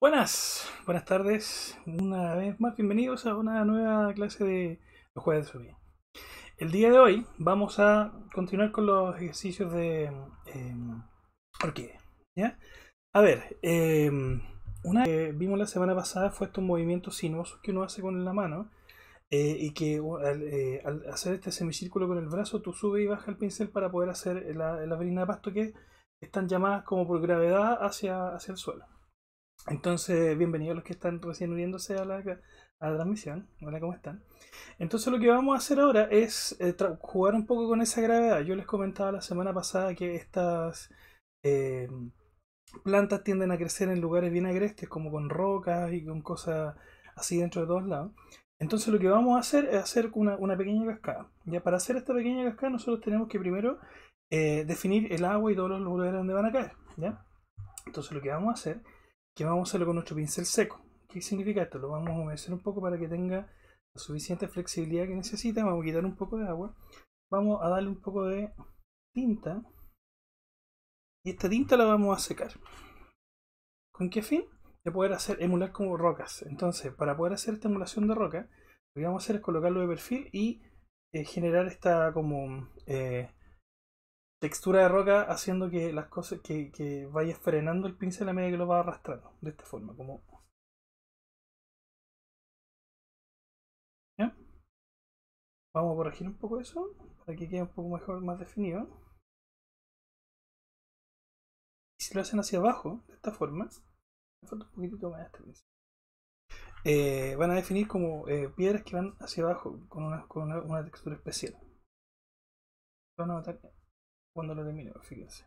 Buenas, buenas tardes, una vez más bienvenidos a una nueva clase de los jueves de subida. El día de hoy vamos a continuar con los ejercicios de eh, em, orquídea. A ver, em, una que vimos la semana pasada fue estos movimientos sinuosos que uno hace con la mano eh, y que eh, al, hacer este semicírculo con el brazo tú subes y bajas el pincel para poder hacer la, la de pasto que están llamadas como por gravedad hacia, hacia el suelo. Entonces, bienvenidos los que están recién uniéndose a la, a la transmisión. Hola, ¿cómo están? Entonces, lo que vamos a hacer ahora es eh, jugar un poco con esa gravedad. Yo les comentaba la semana pasada que estas eh, plantas tienden a crecer en lugares bien agrestes, como con rocas y con cosas así dentro de todos lados. Entonces lo que vamos a hacer es hacer una, pequeña cascada. Ya para hacer esta pequeña cascada nosotros tenemos que primero eh, definir el agua y todos los lugares donde van a caer. Entonces lo que vamos a hacer que vamos a hacerlo con nuestro pincel seco. ¿Qué significa esto? Lo vamos a humedecer un poco para que tenga la suficiente flexibilidad que necesita. Vamos a quitar un poco de agua. Vamos a darle un poco de tinta. Y esta tinta la vamos a secar. ¿Con qué fin? De poder hacer emular como rocas. Entonces, para poder hacer esta emulación de roca, lo que vamos a hacer es colocarlo de perfil y eh, generar esta como eh, textura de roca haciendo que las cosas que, vaya frenando el pincel a medida que lo va arrastrando de esta forma como vamos a corregir un poco eso para que quede un poco mejor más definido y si lo hacen hacia abajo de esta forma me falta un poquitito más este pincel eh, van a definir como eh, piedras que van hacia abajo con una, textura especial cuando lo terminemos, fíjense.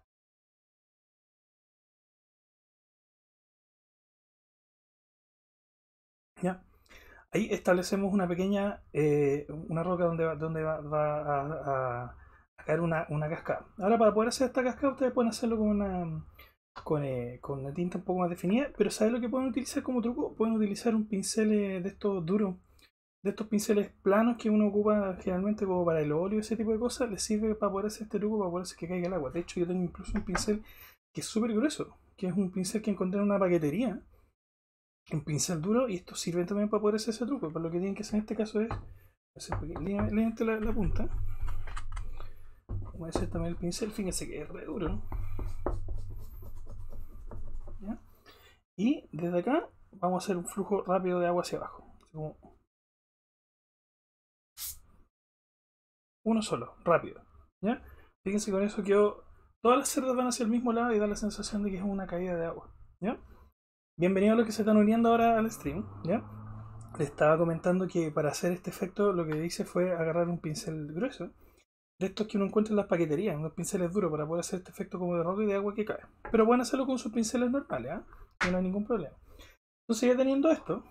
¿Ya? Ahí establecemos una pequeña, eh, una roca donde va, donde va, a, caer una, una, cascada. Ahora para poder hacer esta cascada ustedes pueden hacerlo con una, con, eh, tinta un poco más definida, pero ¿saben lo que pueden utilizar como truco? Pueden utilizar un pincel eh, de estos duros de estos pinceles planos que uno ocupa generalmente como para el óleo, ese tipo de cosas, le sirve para poder hacer este truco, para poder hacer que caiga el agua. De hecho, yo tengo incluso un pincel que es súper grueso, que es un pincel que encontré en una paquetería, un pincel duro, y esto sirve también para poder hacer ese truco. Pero lo que tienen que hacer en este caso es, lean la, la punta, voy a hacer también el pincel, fíjense que es re duro, ¿no? Y desde acá vamos a hacer un flujo rápido de agua hacia abajo. Uno solo, rápido. ¿Ya? Fíjense con eso que Todas las cerdas van hacia el mismo lado y da la sensación de que es una caída de agua. ¿Ya? Bienvenidos a los que se están uniendo ahora al stream. ¿Ya? Les estaba comentando que para hacer este efecto lo que hice fue agarrar un pincel grueso. De estos que uno encuentra en las paqueterías, unos pinceles duros para poder hacer este efecto como de roca y de agua que cae. Pero pueden hacerlo con sus pinceles normales, ¿ah? No hay ningún problema. Entonces ya teniendo esto,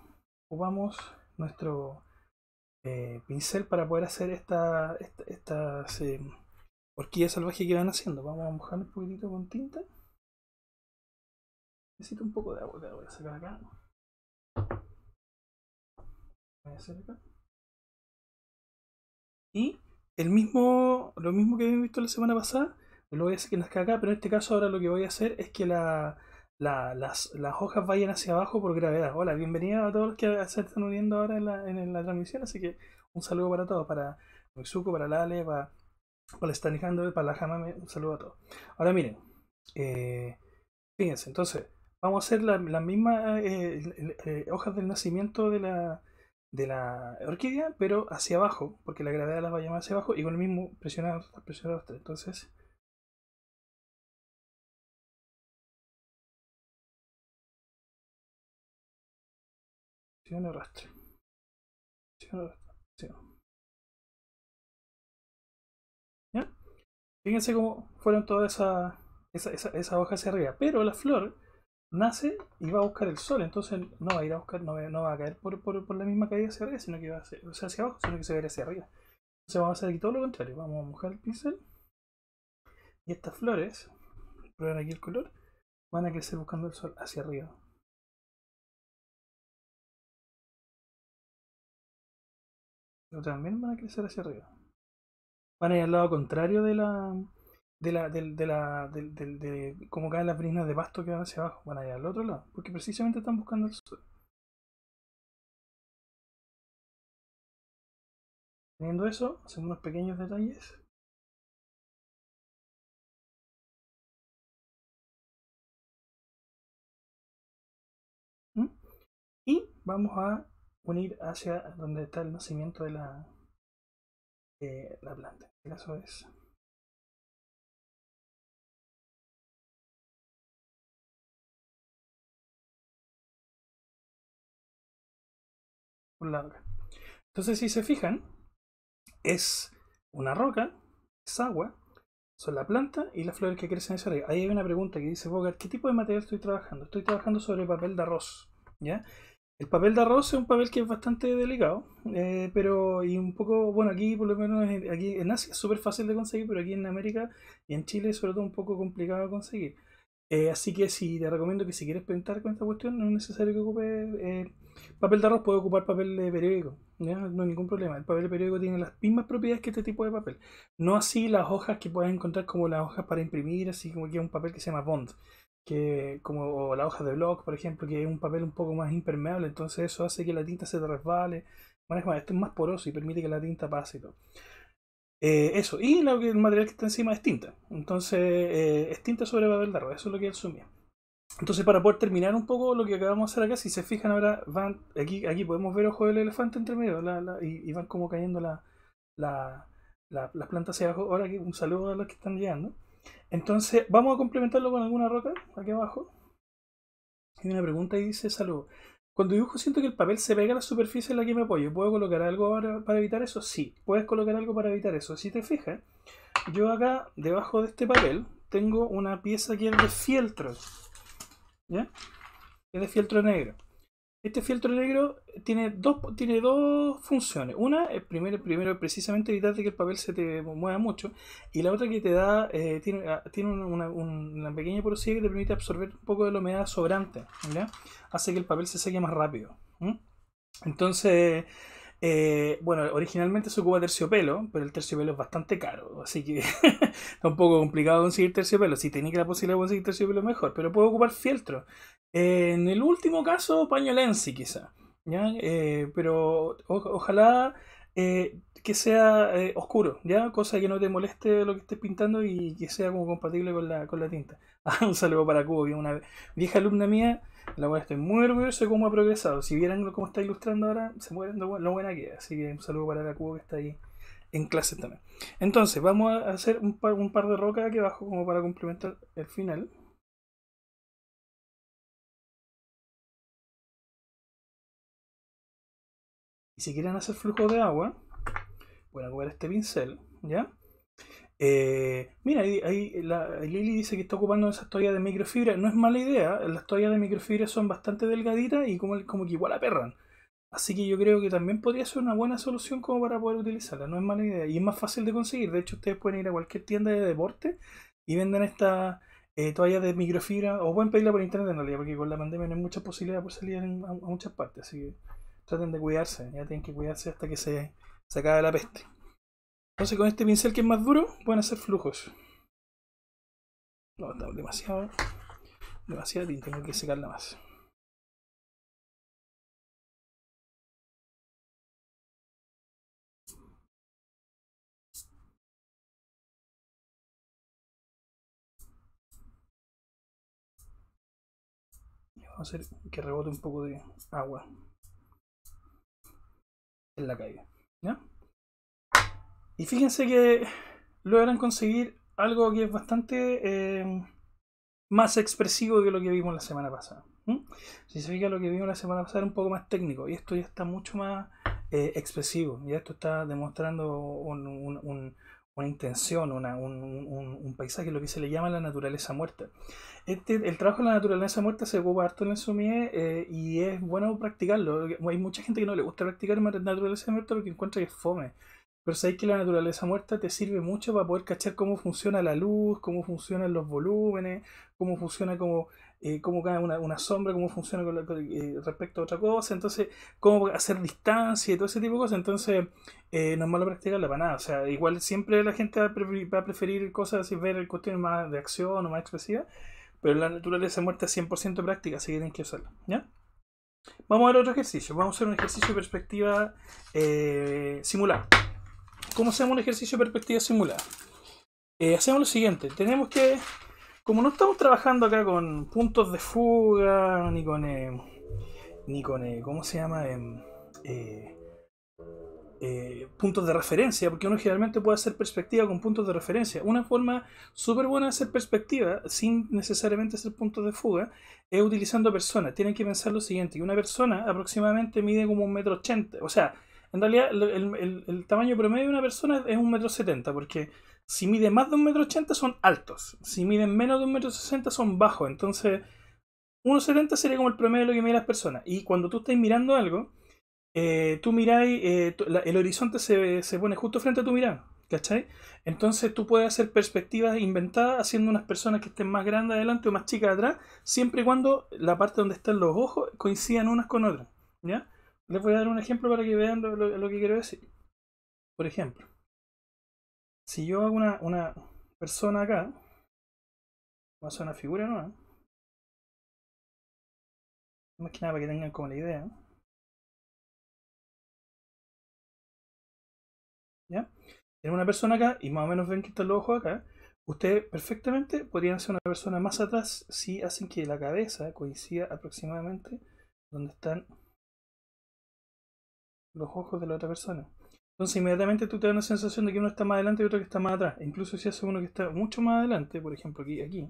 ocupamos nuestro eh, pincel para poder hacer esta, esta estas horquillas eh, que van haciendo. Vamos a mojar un poquitito con tinta. Necesito un poco de agua, voy a sacar acá. Voy a hacer acá. Y el mismo, lo mismo que habíamos visto la semana pasada, lo voy a hacer que nazca acá, pero en este caso ahora lo que voy a hacer es que la, las, hojas vayan hacia abajo por gravedad. Hola, bienvenido a todos los que se están uniendo ahora en la, transmisión, así que un saludo para todos, para Mitsuko, para Lale, para, para Stanishandel, para la Jamame, un saludo a todos. Ahora miren, eh, fíjense, entonces vamos a hacer las mismas eh, eh, hojas del nacimiento de la, de la orquídea, pero hacia abajo, porque la gravedad las va a llamar hacia abajo y con el mismo presionar, presionar Entonces, Acción arrastre. Fíjense cómo fueron todas esas esa, esa, esa hojas hacia arriba. Pero la flor nace y va a buscar el sol, entonces no va a ir a buscar, no, va a caer por, la misma caída hacia arriba, sino que va a ser, hacia abajo, sino que se va a ir hacia arriba. Entonces vamos a hacer aquí todo lo contrario, vamos a mojar el pincel y estas flores, probar aquí el color, van a crecer buscando el sol hacia arriba. también van a crecer hacia arriba. Van a ir al lado contrario de la. de la. de, de la. de, de, caen las brinas de pasto que van hacia abajo. Van a ir al otro lado. Porque precisamente están buscando el suelo. Teniendo eso, hacemos unos pequeños detalles. ¿Mm? Y vamos a unir hacia donde está el nacimiento de la, la planta. Este es Entonces, si se fijan, es una roca, es agua, son la planta y las flores que crecen ese arriba. Ahí hay una pregunta que dice Bogart, ¿qué tipo de material estoy trabajando? Estoy trabajando sobre papel de arroz, ¿ya? El papel de Arroz es un papel que es bastante delicado, eh, pero y un poco, bueno, aquí por lo menos aquí en Asia es súper fácil de conseguir, pero aquí en América y en Chile sobre todo un poco complicado de conseguir. Eh, así que si te recomiendo que si quieres pintar con esta cuestión, no es necesario que ocupe eh, papel de arroz, puede ocupar papel de periódico, no hay ningún problema. El papel de periódico tiene las mismas propiedades que este tipo de papel. No así las hojas que puedes encontrar como las hojas para imprimir, así como que un papel que se llama bond, que como la hoja de blog, por ejemplo, que es un papel un poco más impermeable, entonces eso hace que la tinta se te resbale. Bueno, esto es más poroso y permite que la tinta pase y todo. Eh, eso, y el material que está encima es tinta. Entonces, eh, es tinta sobre papel de arroz, eso es lo que él sumía. Entonces, para poder terminar un poco lo que acabamos de hacer acá, si se fijan ahora, van aquí, aquí podemos ver ojo del elefante entre medio y, van como cayendo la, las plantas hacia abajo. Ahora, un saludo a los que están llegando. Entonces, vamos a complementarlo con alguna roca, aquí abajo. Tiene una pregunta y dice, saludos. Cuando dibujo siento que el papel se pega a la superficie en la que me apoyo. ¿Puedo colocar algo para, para evitar eso? Sí, puedes colocar algo para evitar eso. Si te fijas, yo acá, debajo de este papel, tengo una pieza que es de fieltro. ¿Ya? Es de fieltro negro. Este filtro negro tiene dos, tiene dos funciones. Una, el primero, primero precisamente evitar que el papel se te mueva mucho. Y la otra que te da, eh, ah, tiene, una, pequeña porosidad que te permite absorber un poco de la humedad sobrante. Hace que el papel se seque más rápido. Entonces, eh, bueno, originalmente se ocupa terciopelo, pero el terciopelo es bastante caro, así que está un poco complicado conseguir terciopelo. Si tenéis la posibilidad de conseguir terciopelo, mejor, pero puedo ocupar fieltro. en el último caso, pañolensi quizá, ¿ya? Eh, pero ojalá eh, que sea oscuro, ¿ya? Cosa que no te moleste lo que estés pintando y que sea como compatible con la, con la tinta. un saludo para Cubo, una vieja alumna mía la estoy muy orgulloso de cómo ha progresado. Si vieran cómo está ilustrando ahora, se mueren de lo buena que es. Así que un saludo para la cubo que está ahí en clase también. Entonces, vamos a hacer un par, de rocas aquí abajo como para complementar el final. Y si quieren hacer flujo de agua, voy a este pincel, ¿ya? Eh, mira, ahí, la, Lili dice que está ocupando esas toallas de microfibra. No es mala idea, las toallas de microfibra son bastante delgaditas y como, como que igual perran Así que yo creo que también podría ser una buena solución como para poder utilizarla. No es mala idea y es más fácil de conseguir. De hecho, ustedes pueden ir a cualquier tienda de deporte y venden estas eh, toalla toallas de microfibra o pueden pedirla por internet en realidad, porque con la pandemia no hay muchas posibilidades por salir en, a, a, muchas partes. Así que traten de cuidarse, ya tienen que cuidarse hasta que se, se acabe la peste. Entonces con este pincel que es más duro, pueden hacer flujos. No, demasiado, demasiado y tengo que secarla más. Vamos a hacer que rebote un poco de agua en la calle, ¿Ya? Y fíjense que logran conseguir algo que es bastante eh, más expresivo que lo que vimos la semana pasada. Si se fija, lo que vimos la semana pasada era un poco más técnico y esto ya está mucho más eh, expresivo. Ya esto está demostrando una intención, un, paisaje, lo que se le llama la naturaleza muerta. Este, el trabajo de la naturaleza muerta se ocupa harto en el sumie eh, y es bueno practicarlo. Hay mucha gente que no le gusta practicar la naturaleza muerta porque encuentra que es fome pero sabéis que la naturaleza muerta te sirve mucho para poder cachar cómo funciona la luz, cómo funcionan los volúmenes, cómo funciona como eh, cómo cae una, sombra, cómo funciona con eh, respecto a otra cosa, entonces cómo hacer distancia y todo ese tipo de cosas. Entonces, eh, no es malo practicarla para nada. O sea, igual siempre la gente va a preferir, cosas y ver cuestiones más de acción o más expresivas, pero la naturaleza muerta es 100% práctica, así que tienen que usarla. ¿Ya? Vamos a ver otro ejercicio. Vamos a hacer un ejercicio de perspectiva eh, simulada. ¿Cómo hacemos un ejercicio de perspectiva simulada? Eh, hacemos lo siguiente, tenemos que, como no estamos trabajando acá con puntos de fuga, ni con, eh, ni con, eh, ¿cómo se llama? Em, puntos de referencia, porque uno generalmente puede hacer perspectiva con puntos de referencia. Una forma súper buena de hacer perspectiva, sin necesariamente hacer puntos de fuga, es utilizando personas. Tienen que pensar lo siguiente, una persona aproximadamente mide como un metro ochenta, o sea, en realidad, el, tamaño promedio de una persona es un metro setenta, porque si mide más de un metro ochenta son altos, si miden menos de un metro sesenta son bajos, entonces 1,70 sería como el promedio de lo que miden las personas. Y cuando tú estás mirando algo, eh, tú miráis, eh, el horizonte se, se, pone justo frente a tu mirada, ¿cachai? Entonces tú puedes hacer perspectivas inventadas haciendo unas personas que estén más grandes adelante o más chicas atrás, siempre y cuando la parte donde están los ojos coincidan unas con otras, ¿ya? Les voy a dar un ejemplo para que vean lo, que quiero decir. Por ejemplo, si yo hago una, persona acá, voy a hacer una figura nueva. Más que nada para que tengan como la idea. ¿Ya? Tienen una persona acá y más o menos ven que están los ojos acá. Ustedes perfectamente podrían hacer una persona más atrás si hacen que la cabeza coincida aproximadamente donde están los ojos de la otra persona. Entonces inmediatamente tú te da una sensación de que uno está más adelante y otro que está más atrás. E incluso si hace uno que está mucho más adelante, por ejemplo aquí, aquí,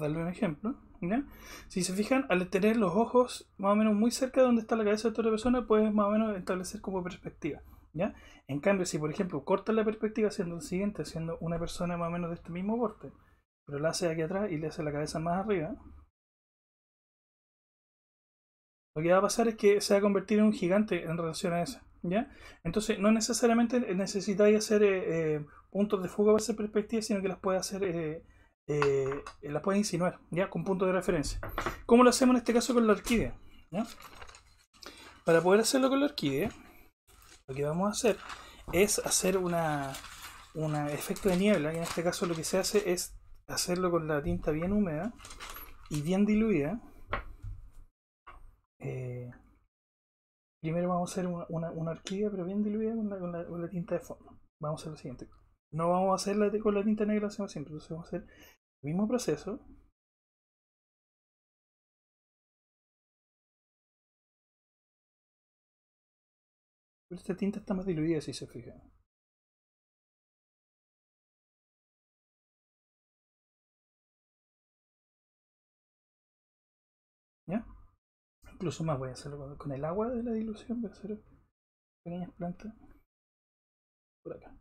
darle un ejemplo, ¿ya? si se fijan, al tener los ojos más o menos muy cerca de donde está la cabeza de otra persona, puedes más o menos establecer como perspectiva. ¿ya? En cambio, si por ejemplo cortas la perspectiva siendo el siguiente, siendo una persona más o menos de este mismo porte, pero la hace aquí atrás y le hace la cabeza más arriba, lo que va a pasar es que se va a convertir en un gigante en relación a eso. ¿ya? Entonces, no necesariamente necesitáis hacer eh, eh, puntos de fuga para hacer perspectiva, sino que las puede hacer eh, eh, la puede insinuar, ¿ya? Con punto de referencia. ¿Cómo lo hacemos en este caso con la orquídea? Para poder hacerlo con la orquídea, lo que vamos a hacer es hacer una, una efecto de niebla, en este caso lo que se hace es hacerlo con la tinta bien húmeda y bien diluida. Eh, primero vamos a hacer una, una, orquídea, pero bien diluida con la, con, la, tinta de fondo. Vamos a hacer lo siguiente. No vamos a hacerla con la tinta negra, hacemos siempre. vamos a mismo proceso Pero esta tinta está más diluida si se fijan. ¿Ya? Incluso más voy a hacerlo con, el agua de la dilución, voy a hacer pequeñas plantas por acá.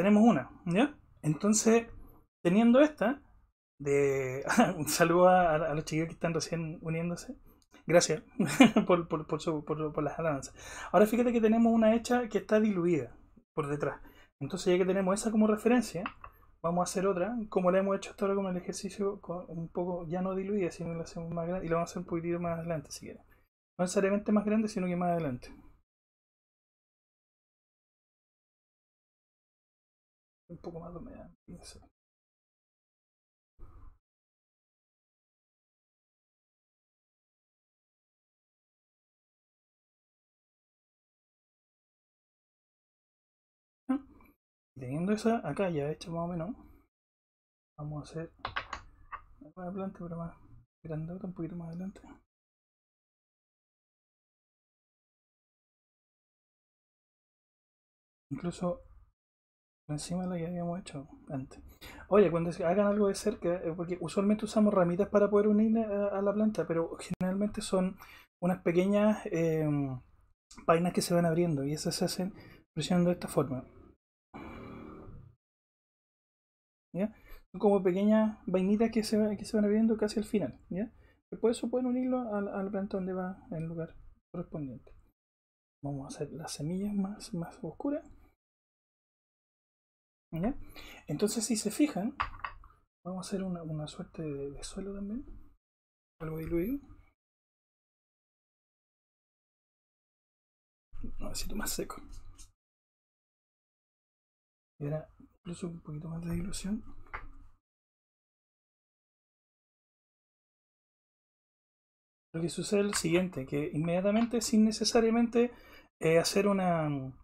Tenemos una, ¿ya? Entonces, teniendo esta, de un saludo a, los chicos que están recién uniéndose. Gracias por, por, por, por, las alabanzas. Ahora fíjate que tenemos una hecha que está diluida por detrás. Entonces, ya que tenemos esa como referencia, vamos a hacer otra, como la hemos hecho hasta ahora con el ejercicio un poco ya no diluida, sino la hacemos más grande y la vamos a hacer un poquitito más adelante si quieren. No necesariamente más grande, sino que más adelante. poco más de humedad. Ah, teniendo esa acá ya hecho más o menos, vamos a hacer más adelante pero más grande un poquito más adelante. Incluso Encima lo que habíamos hecho antes. Oye, cuando hagan algo de cerca, eh, porque usualmente usamos ramitas para poder unir a, la planta, pero generalmente son unas pequeñas em, vainas que se van abriendo y esas se hacen presionando de esta forma. Son como pequeñas vainitas que se, que se van abriendo casi al final. ¿ya? Después eso pueden unirlo al, la planta donde va el lugar correspondiente. Vamos a hacer las semillas más, más oscuras. Entonces, si se fijan, vamos a hacer una, suerte de, suelo también, algo diluido. Un necesito más seco. Y ahora, incluso un poquito más de dilución. Lo que sucede es lo siguiente, que inmediatamente, sin necesariamente eh, hacer una, mm,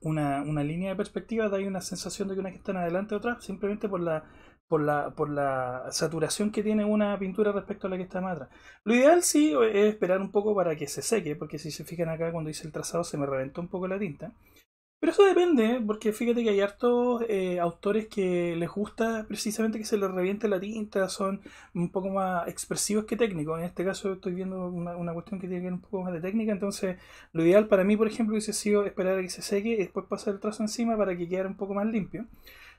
una, línea de perspectiva, da una sensación de que una que está adelante de otra, simplemente por la, por la, por la saturación que tiene una pintura respecto a la que está más atrás. Lo ideal sí es esperar un poco para que se seque, porque si se fijan acá cuando hice el trazado se me reventó un poco la tinta. Pero eso depende, ¿eh? porque fíjate que hay hartos eh, autores que les gusta precisamente que se les reviente la tinta, son un poco más expresivos que técnicos. En este caso estoy viendo una, cuestión que tiene que ver un poco más de técnica, entonces lo ideal para mí, por ejemplo, hubiese sido esperar a que se seque y después pasar el trazo encima para que quede un poco más limpio.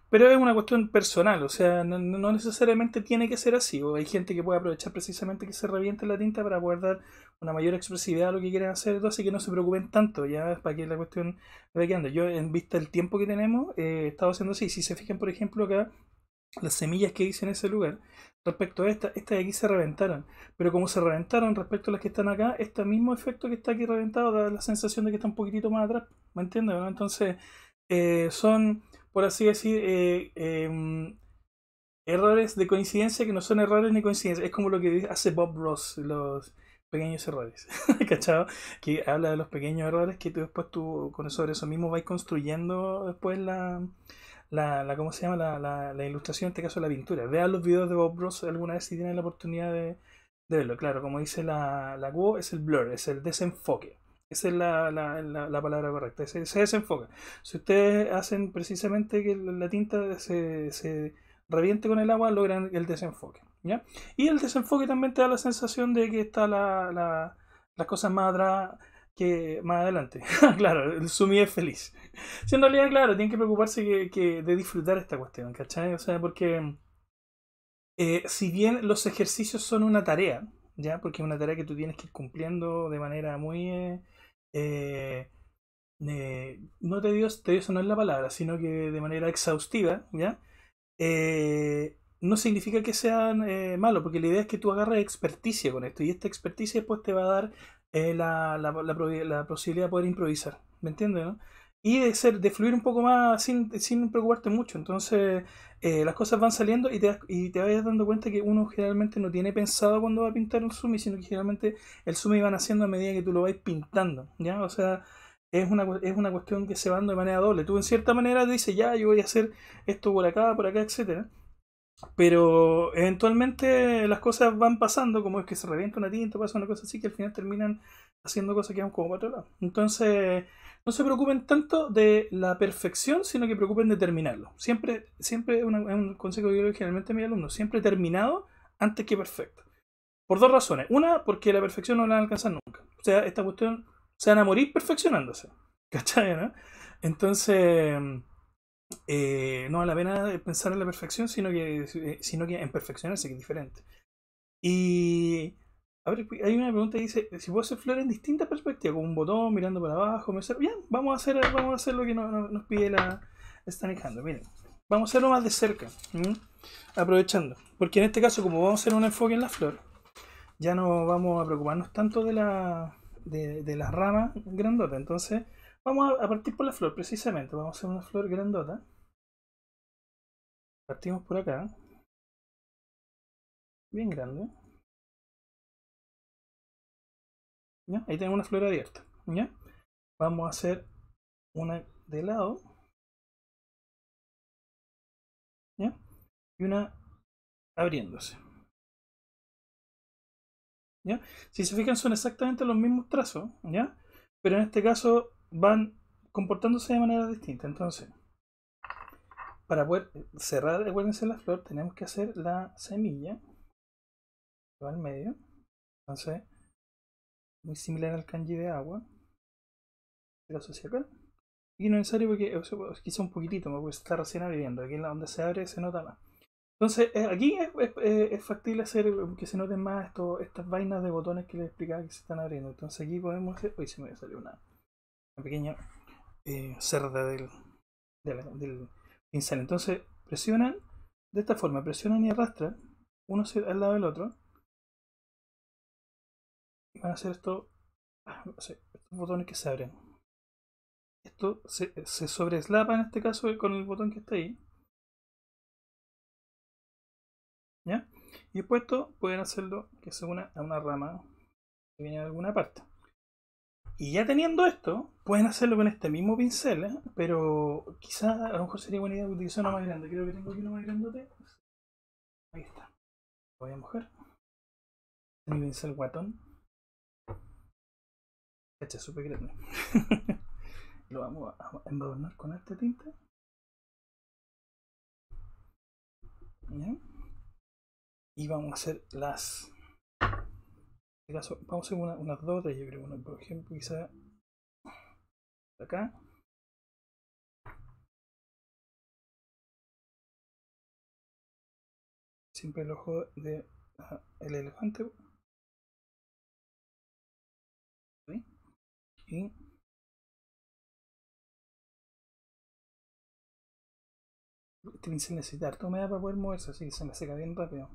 Pero es una cuestión personal, o sea, no, necesariamente tiene que ser así. O hay gente que puede aprovechar precisamente que se reviente la tinta para poder dar una mayor expresividad a lo que quieren hacer, así que no se preocupen tanto, ya es para que la cuestión de que ando. Yo, en vista del tiempo que tenemos, eh, he estado haciendo así. Si se fijan, por ejemplo, acá, las semillas que hice en ese lugar, respecto a esta, estas de aquí se reventaron. Pero como se reventaron respecto a las que están acá, este mismo efecto que está aquí reventado da la sensación de que está un poquitito más atrás, ¿me entiendes? Entonces, eh, son por así decir, eh, em, errores de coincidencia que no son errores ni coincidencia. Es como lo que hace Bob Ross, los pequeños errores, ¿cachado? Que habla de los pequeños errores que tú después tú, con eso, eso mismo, vais construyendo después la, la, ¿cómo se llama? La, ilustración, en este caso la pintura. Vean los videos de Bob Ross alguna vez si tienen la oportunidad de, verlo. Claro, como dice la, la es el blur, es el desenfoque. Esa es la, palabra correcta, se, desenfoca. Si ustedes hacen precisamente que la tinta se, reviente con el agua, logran el desenfoque. ¿ya? Y el desenfoque también te da la sensación de que está la, las cosas más atrás que más adelante. claro, el sumi es feliz. Si en realidad, claro, tienen que preocuparse que, de disfrutar esta cuestión, ¿cachai? O sea, porque eh, si bien los ejercicios son una tarea, ¿ya? Porque es una tarea que tú tienes que ir cumpliendo de manera muy... Eh, eh, eh, no te dio, te no es la palabra, sino que de manera exhaustiva, ¿ya? Eh, no significa que sean malos, porque la idea es que tú agarres experticia con esto, y esta experticia después te va a dar la, posibilidad de poder improvisar, ¿me entiendes? No? y de, ser, de fluir un poco más sin, sin preocuparte mucho. Entonces eh, las cosas van saliendo y te, y vas dando cuenta que uno generalmente no tiene pensado cuando va a pintar un sumi, sino que generalmente el sumi van haciendo a medida que tú lo vas pintando. ¿ya? O sea, es una, es una cuestión que se va dando de manera doble. Tú en cierta manera dices, ya, yo voy a hacer esto por acá, por acá, etcétera. Pero eventualmente las cosas van pasando, como es que se revienta una tinta, pasa una cosa así, que al final terminan haciendo cosas que van como para otro lado. Entonces, no se preocupen tanto de la perfección, sino que preocupen de terminarlo. Siempre, siempre es un consejo que yo doy generalmente a mis alumnos, siempre terminado antes que perfecto. Por dos razones. Una, porque la perfección no la van a alcanzar nunca. O sea, esta cuestión se van a morir perfeccionándose. ¿Cachai? No? Entonces, eh, no vale la pena pensar en la perfección, sino que, eh, sino que en perfeccionarse, que es diferente. Y a ver, pues, hay una pregunta que dice, si puedo hacer flores en distintas perspectivas, con un botón, mirando para abajo, me Bien, vamos a hacer, vamos a hacer lo que nos, pide la Stanley Miren, vamos a hacerlo más de cerca, aprovechando. Porque en este caso, como vamos a hacer un enfoque en la flor, ya no vamos a preocuparnos tanto de la, de, de grandota. Entonces, vamos a partir por la flor, precisamente. Vamos a hacer una flor grandota. Partimos por acá. Bien grande. Ahí tenemos una flor abierta, ¿ya? Vamos a hacer una de lado, Y una abriéndose. ¿Ya? Si se fijan son exactamente los mismos trazos, ¿ya? Pero en este caso van comportándose de manera distinta. Entonces, para poder cerrar, acuérdense la flor, tenemos que hacer la semilla. Va al medio. Entonces, muy similar al kanji de agua lo la acá y no es necesario porque quizá un poquitito porque está recién abriendo aquí la donde se abre se nota más entonces eh, aquí eh, es, factible hacer que se noten más esto, estas vainas de botones que les explicaba que se están abriendo entonces aquí podemos hacer hoy se me salió una, una pequeña eh, cerda del, del pincel entonces presionan de esta forma presionan y arrastran uno al lado del otro van a hacer esto ah, estos botones que se abren. Esto se, sobreslapa en este caso con el botón que está ahí. ¿Ya? Y después esto pueden hacerlo que se una a una rama que viene de alguna parte. Y ya teniendo esto, pueden hacerlo con este mismo pincel, ¿eh? pero quizás a lo mejor sería buena idea utilizar uno más grande. Creo que tengo aquí uno más grande Ahí está. Lo voy a mojar. Este mi pincel guatón. Este súper grande. Lo vamos a embadurnar con esta tinta. Y vamos a hacer las. vamos a hacer unas dos, yo creo. Una, por ejemplo, quizá. Acá. Siempre el ojo de ah, el elefante. ¿Sí? ¿Mm? Este necesitar Todo me da para poder moverse, así se me seca bien rápido.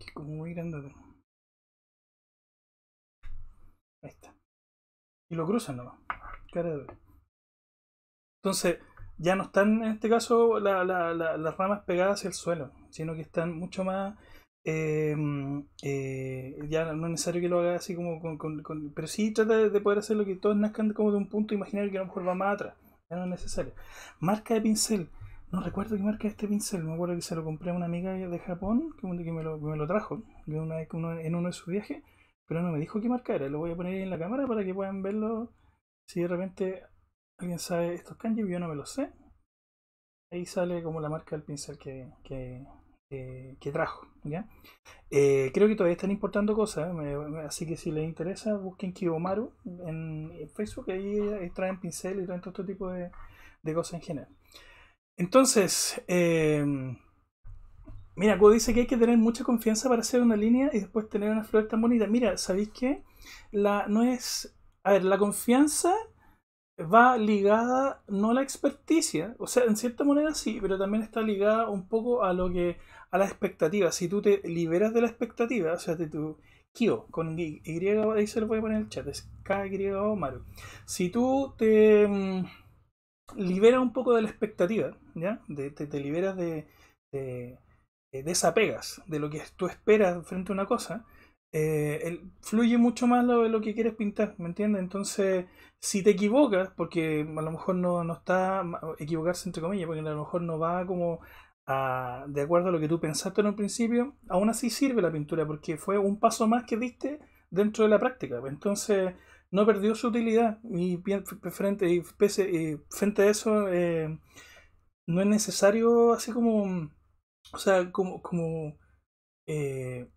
Que como muy grande. Ahí está. Y lo cruzan nomás. Cara de Entonces, ya no están en este caso la, la, la, las ramas pegadas hacia el suelo, sino que están mucho más Em, eh, ya no es necesario que lo haga así como con, pero sí trata de, poder poder lo que todos nazcan como de un punto imaginario que a lo mejor va más atrás ya no es necesario marca de pincel no recuerdo qué marca este pincel me acuerdo que se lo compré a una amiga de Japón que, me, lo, trajo en uno de sus viajes pero no me dijo qué marca era lo voy a poner en la cámara para que puedan verlo si de repente alguien sabe estos kanji yo no me lo sé ahí sale como la marca del pincel que, que eh, que trajo. Eh, creo que todavía están importando cosas, ¿eh? así que si les interesa, busquen Kiyomaru en, Facebook, ahí, traen pincel y traen todo este tipo de, cosas en general. Entonces, mira, Go dice que hay que tener mucha confianza para hacer una línea y después tener una flor tan bonita. Mira, ¿sabéis qué? La, no es. A ver, la confianza va ligada no a la experticia, o sea, en cierta manera sí, pero también está ligada un poco a lo que a la expectativa. Si tú te liberas de la expectativa, o sea, de tu Kyo con Y, ahí se lo voy a poner en el chat, es o Maru. Si tú te mm, liberas un poco de la expectativa, ¿ya? te, liberas de, de, de desapegas de lo que tú esperas frente a una cosa, eh, fluye mucho más lo, lo que quieres pintar, ¿me entiendes? Entonces, si te equivocas, porque a lo mejor no, está, equivocarse entre comillas, porque a lo mejor no va como de acuerdo a lo que tú pensaste en un principio, aún así sirve la pintura, porque fue un paso más que diste dentro de la práctica. Entonces, no perdió su utilidad y frente, a eso, eh, no es necesario así como, o sea, como... como eh,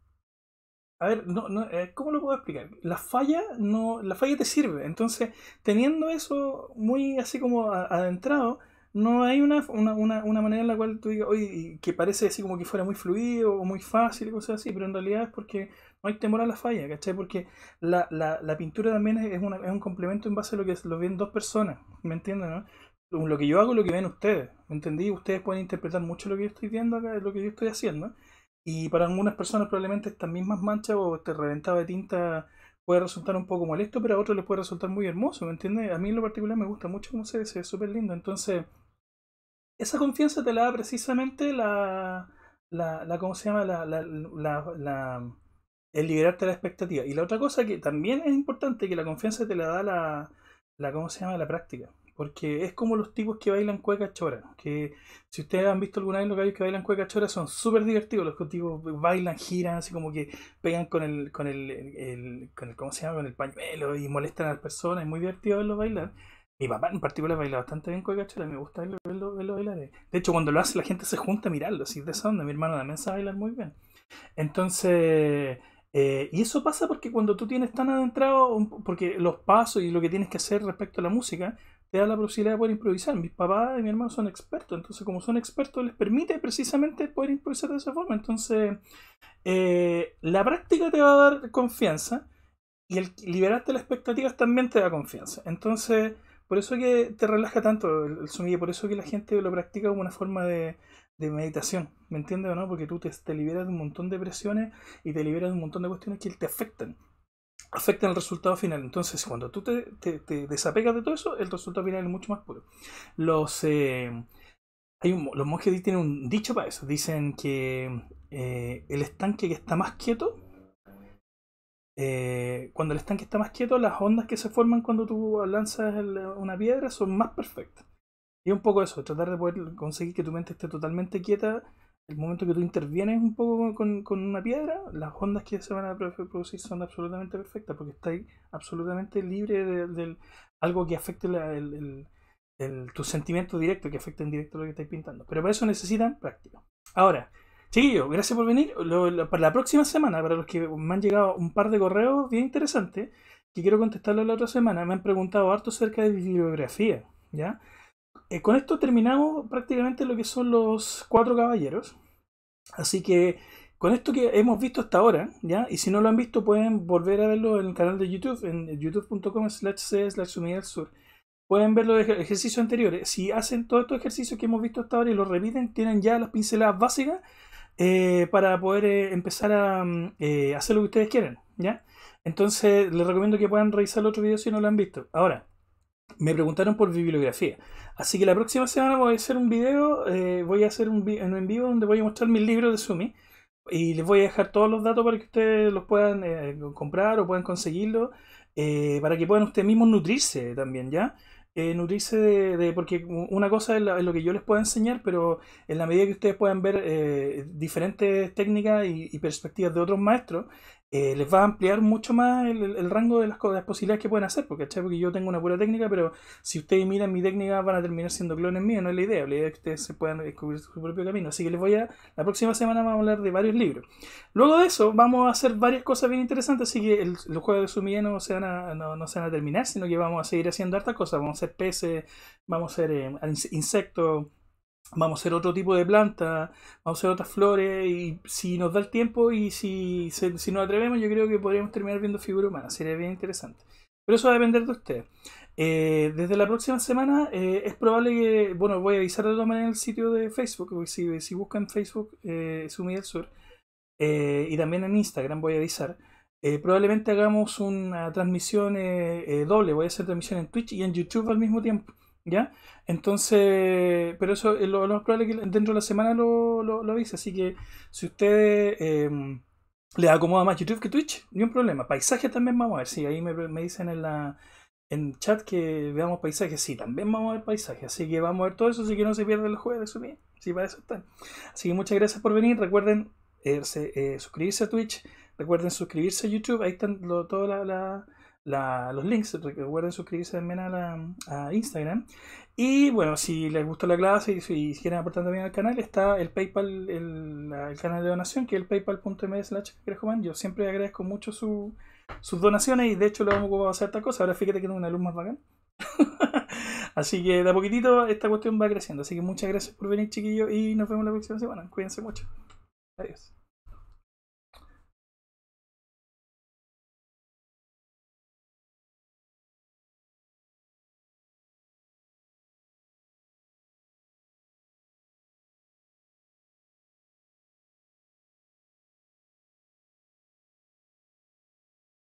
a ver, no, no, eh, ¿cómo lo puedo explicar? La falla no, la falla te sirve. Entonces, teniendo eso muy así como adentrado, no hay una, una, manera en la cual tú digas, oye, que parece así como que fuera muy fluido o muy fácil y cosas así, pero en realidad es porque no hay temor a la falla, ¿cachai? Porque la, la, la pintura también es, es un complemento en base a lo que lo ven dos personas, ¿me entiendes? No? Lo que yo hago es lo que ven ustedes, ¿me entendí? Ustedes pueden interpretar mucho lo que yo estoy viendo acá, lo que yo estoy haciendo. ¿no? Y para algunas personas probablemente estas mismas manchas o este reventado de tinta puede resultar un poco molesto, pero a otros les puede resultar muy hermoso, ¿me entiendes? A mí en lo particular me gusta mucho cómo se dice se ve súper lindo. Entonces, esa confianza te la da precisamente la, la, la ¿cómo se llama? el liberarte de la expectativa. Y la otra cosa que también es importante, que la confianza te la da la, la se llama? La práctica porque es como los tipos que bailan cueca chora, que si ustedes han visto alguna vez los gallos que bailan cueca chora son súper divertidos, los tipos bailan, giran, así como que pegan con el, con el, con el, ¿cómo se llama? Con el pañuelo y molestan a las personas, es muy divertido verlos bailar. Mi papá en particular baila bastante bien cueca chora, me gusta verlo, bailar. Eh. De hecho, cuando lo hace la gente se junta a mirarlo, así de esa mi hermano también sabe bailar muy bien. Entonces... Eh, y eso pasa porque cuando tú tienes tan adentrado, porque los pasos y lo que tienes que hacer respecto a la música, te da la posibilidad de poder improvisar. Mis papás y mi hermano son expertos, entonces como son expertos les permite precisamente poder improvisar de esa forma. Entonces, eh, la práctica te va a dar confianza y el liberarte de las expectativas también te da confianza. Entonces, por eso que te relaja tanto el, el por eso que la gente lo practica como una forma de, meditación, ¿me entiendes o no? Porque tú te, te liberas de un montón de presiones y te liberas de un montón de cuestiones que te afectan afectan el resultado final. Entonces, cuando tú te, desapegas de todo eso, el resultado final es mucho más puro. Los, eh, hay un, los monjes tienen un dicho para eso. Dicen que eh, el estanque que está más quieto, eh, cuando el estanque está más quieto, las ondas que se forman cuando tú lanzas una piedra son más perfectas. Y un poco eso, tratar de poder conseguir que tu mente esté totalmente quieta el momento que tú intervienes un poco con, una piedra, las ondas que se van a producir son absolutamente perfectas porque estáis absolutamente libre de, algo que afecte la, tu sentimiento directo, que afecte en directo lo que estáis pintando. Pero para eso necesitan práctica. Ahora, chiquillos, gracias por venir. para la próxima semana, para los que me han llegado un par de correos bien interesantes, que quiero contestarlo la otra semana, me han preguntado harto acerca de bibliografía, ¿ya? Eh, con esto terminamos prácticamente lo que son los cuatro caballeros. Así que con esto que hemos visto hasta ahora, ¿ya? Y si no lo han visto, pueden volver a verlo en el canal de YouTube, en youtube.com slash slash sur. Pueden ver los ejercicios anteriores. Si hacen todos estos ejercicios que hemos visto hasta ahora y los repiten, tienen ya las pinceladas básicas eh, para poder eh, empezar a mm, hacer lo que ustedes quieren, ¿ya? Entonces, les recomiendo que puedan revisar el otro video si no lo han visto. Ahora, me preguntaron por bibliografía. Así que la próxima semana voy a hacer un video, eh, voy a hacer un, en vivo donde voy a mostrar mis libros de Sumi y les voy a dejar todos los datos para que ustedes los puedan eh, comprar o puedan conseguirlos, eh, para que puedan ustedes mismos nutrirse también, ¿ya? nutrirse de, porque una cosa es, lo que yo les puedo enseñar, pero en la medida que ustedes puedan ver diferentes técnicas y, perspectivas de otros maestros, eh, les va a ampliar mucho más el, rango de las, posibilidades que pueden hacer, porque, yo tengo una pura técnica, pero si ustedes miran mi técnica van a terminar siendo clones míos, no es la idea, la idea es que ustedes se puedan descubrir su propio camino. Así que les voy a, la próxima semana vamos a hablar de varios libros. Luego de eso vamos a hacer varias cosas bien interesantes, así que el, los juegos de Sumilla no se, van a, no, se van a terminar, sino que vamos a seguir haciendo hartas cosas, vamos a ser peces, vamos a ser eh, insectos, vamos a hacer otro tipo de planta, vamos a hacer otras flores y si nos da el tiempo y si, nos atrevemos yo creo que podríamos terminar viendo figura humana, sería bien interesante. Pero eso va a depender de ustedes eh, desde la próxima semana eh, es probable que, bueno, voy a avisar de todas maneras en el sitio de Facebook, porque si, si buscan Facebook eh, Sumi del Sur eh, y también en Instagram voy a avisar. probablemente hagamos una transmisión doble, voy a hacer transmisión en Twitch y en YouTube al mismo tiempo. ¿Ya? Entonces, pero eso es lo, más probable que dentro de la semana lo, lo, Así que si ustedes eh, em, les acomoda más YouTube que Twitch, ni un problema. paisaje también vamos a ver. Sí, ahí me, dicen en la en chat que veamos paisaje, Sí, también vamos a ver paisaje, Así que vamos a ver todo eso. Así que no se pierda el jueves. Eso bien. Sí, para eso están. Así que muchas gracias por venir. Recuerden eh, eh, suscribirse a Twitch. Recuerden suscribirse a YouTube. Ahí están todas las. La, los links. Recuerden suscribirse también a, Instagram. Y bueno, si les gustó la clase y si quieren aportar también al canal, está el PayPal, el, canal de donación, que es el paypal.me Yo siempre agradezco mucho sus donaciones y de hecho lo vamos ocupado hacer esta cosa. Ahora fíjate que tengo una luz más bacán. así que de a poquitito esta cuestión va creciendo. Así que muchas gracias por venir, chiquillos, y nos vemos la próxima semana. Cuídense mucho. Adiós.